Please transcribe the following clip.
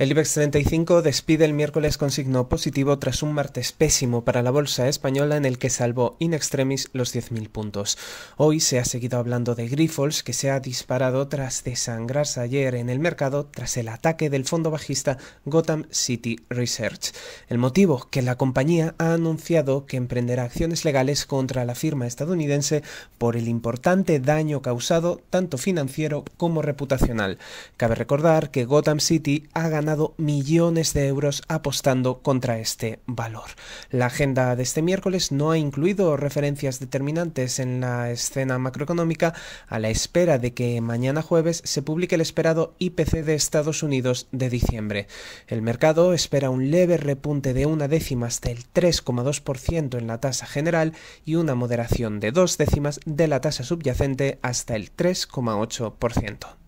El IBEX 35 despide el miércoles con signo positivo tras un martes pésimo para la bolsa española en el que salvó in extremis los 10.000 puntos. Hoy se ha seguido hablando de Grifols que se ha disparado tras desangrarse ayer en el mercado tras el ataque del fondo bajista Gotham City Research. El motivo que la compañía ha anunciado que emprenderá acciones legales contra la firma estadounidense por el importante daño causado tanto financiero como reputacional. Cabe recordar que Gotham City ha ganado millones de euros apostando contra este valor. La agenda de este miércoles no ha incluido referencias determinantes en la escena macroeconómica a la espera de que mañana jueves se publique el esperado IPC de Estados Unidos de diciembre. El mercado espera un leve repunte de una décima hasta el 3,2% en la tasa general y una moderación de dos décimas de la tasa subyacente hasta el 3,8%.